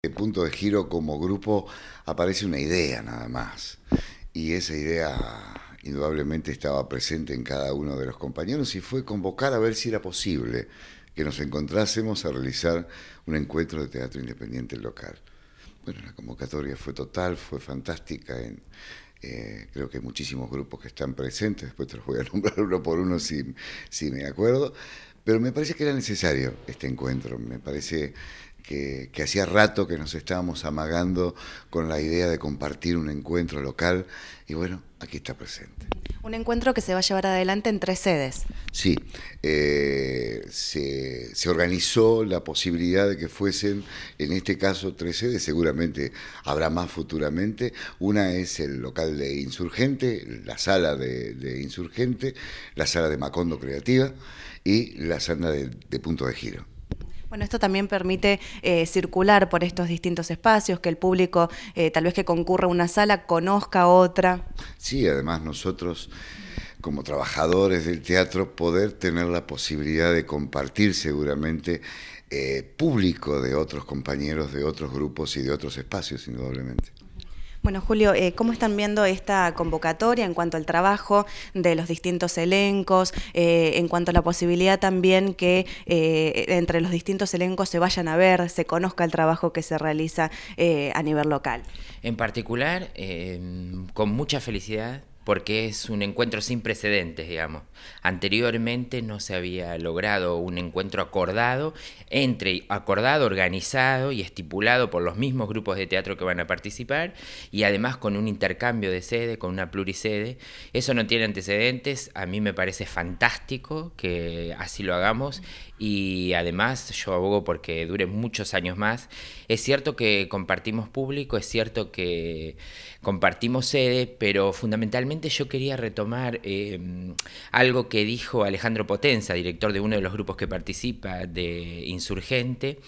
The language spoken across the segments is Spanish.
de punto de giro como grupo aparece una idea nada más. Y esa idea indudablemente estaba presente en cada uno de los compañeros y fue convocar a ver si era posible que nos encontrásemos a realizar un encuentro de teatro independiente local. Bueno, la convocatoria fue total, fue fantástica. En, eh, creo que hay muchísimos grupos que están presentes, después te los voy a nombrar uno por uno si me acuerdo. Pero me parece que era necesario este encuentro, me parece que, hacía rato que nos estábamos amagando con la idea de compartir un encuentro local y bueno, aquí está presente. Un encuentro que se va a llevar adelante en tres sedes. Sí, eh, se, organizó la posibilidad de que fuesen, en este caso, tres sedes, seguramente habrá más futuramente. Una es el local de Insurgente, la sala de, Insurgente, la sala de Macondo Creativa y la sala de Punto de Giro. Bueno, esto también permite eh, circular por estos distintos espacios, que el público, eh, tal vez que concurra una sala, conozca otra. Sí, además nosotros, como trabajadores del teatro, poder tener la posibilidad de compartir seguramente eh, público de otros compañeros, de otros grupos y de otros espacios, indudablemente. Bueno, Julio, eh, ¿cómo están viendo esta convocatoria en cuanto al trabajo de los distintos elencos, eh, en cuanto a la posibilidad también que eh, entre los distintos elencos se vayan a ver, se conozca el trabajo que se realiza a nivel local? En particular, con mucha felicidad porque es un encuentro sin precedentes, digamos. Anteriormente no se había logrado un encuentro acordado, entre acordado, organizado y estipulado por los mismos grupos de teatro que van a participar y además con un intercambio de sede, con una plurisede. Eso no tiene antecedentes, a mí me parece fantástico que así lo hagamos y además yo abogo porque dure muchos años más. Es cierto que compartimos público, es cierto que compartimos sede, pero fundamentalmente yo quería retomar em, algo que dijo Alejandro Potenza, director de uno de los grupos que participa de Insurgente,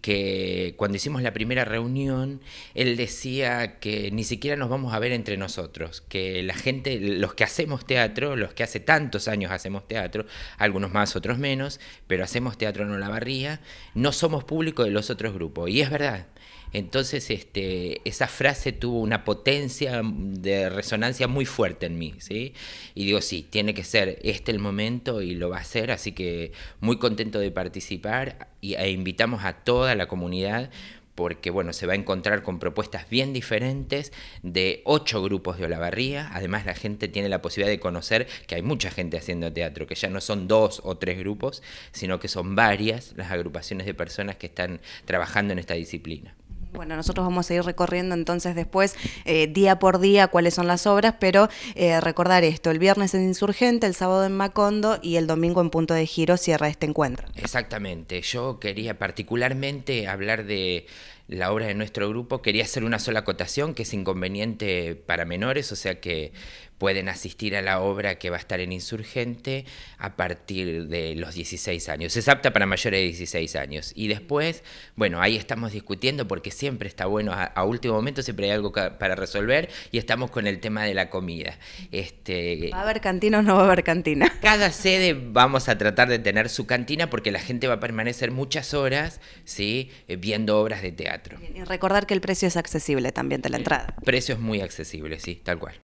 que cuando hicimos la primera reunión, él decía que ni siquiera nos vamos a ver entre nosotros, que la gente, los que hacemos teatro, los que hace tantos años hacemos teatro, algunos más, otros menos, pero hacemos teatro en la barría, no somos público de los otros grupos. Y es verdad. Entonces, este, esa frase tuvo una potencia de resonancia muy fuerte en mí, ¿sí? Y digo, sí, tiene que ser este el momento y lo va a ser, así que muy contento de participar y, e invitamos a toda la comunidad porque bueno, se va a encontrar con propuestas bien diferentes de ocho grupos de Olavarría. Además, la gente tiene la posibilidad de conocer que hay mucha gente haciendo teatro, que ya no son dos o tres grupos, sino que son varias las agrupaciones de personas que están trabajando en esta disciplina. Bueno, nosotros vamos a ir recorriendo entonces después, eh, día por día, cuáles son las obras, pero eh, recordar esto, el viernes en Insurgente, el sábado en Macondo y el domingo en Punto de Giro cierra este encuentro. Exactamente, yo quería particularmente hablar de la obra de nuestro grupo. Quería hacer una sola acotación que es inconveniente para menores, o sea que pueden asistir a la obra que va a estar en Insurgente a partir de los 16 años. Es apta para mayores de 16 años. Y después, bueno, ahí estamos discutiendo porque siempre está bueno, a, último momento siempre hay algo para resolver y estamos con el tema de la comida. Este, ¿Va a haber cantina o no va a haber cantina? Cada sede vamos a tratar de tener su cantina porque la gente va a permanecer muchas horas ¿sí? Eh, viendo obras de teatro. Y recordar que el precio es accesible también de la entrada. precio es muy accesible, sí, tal cual.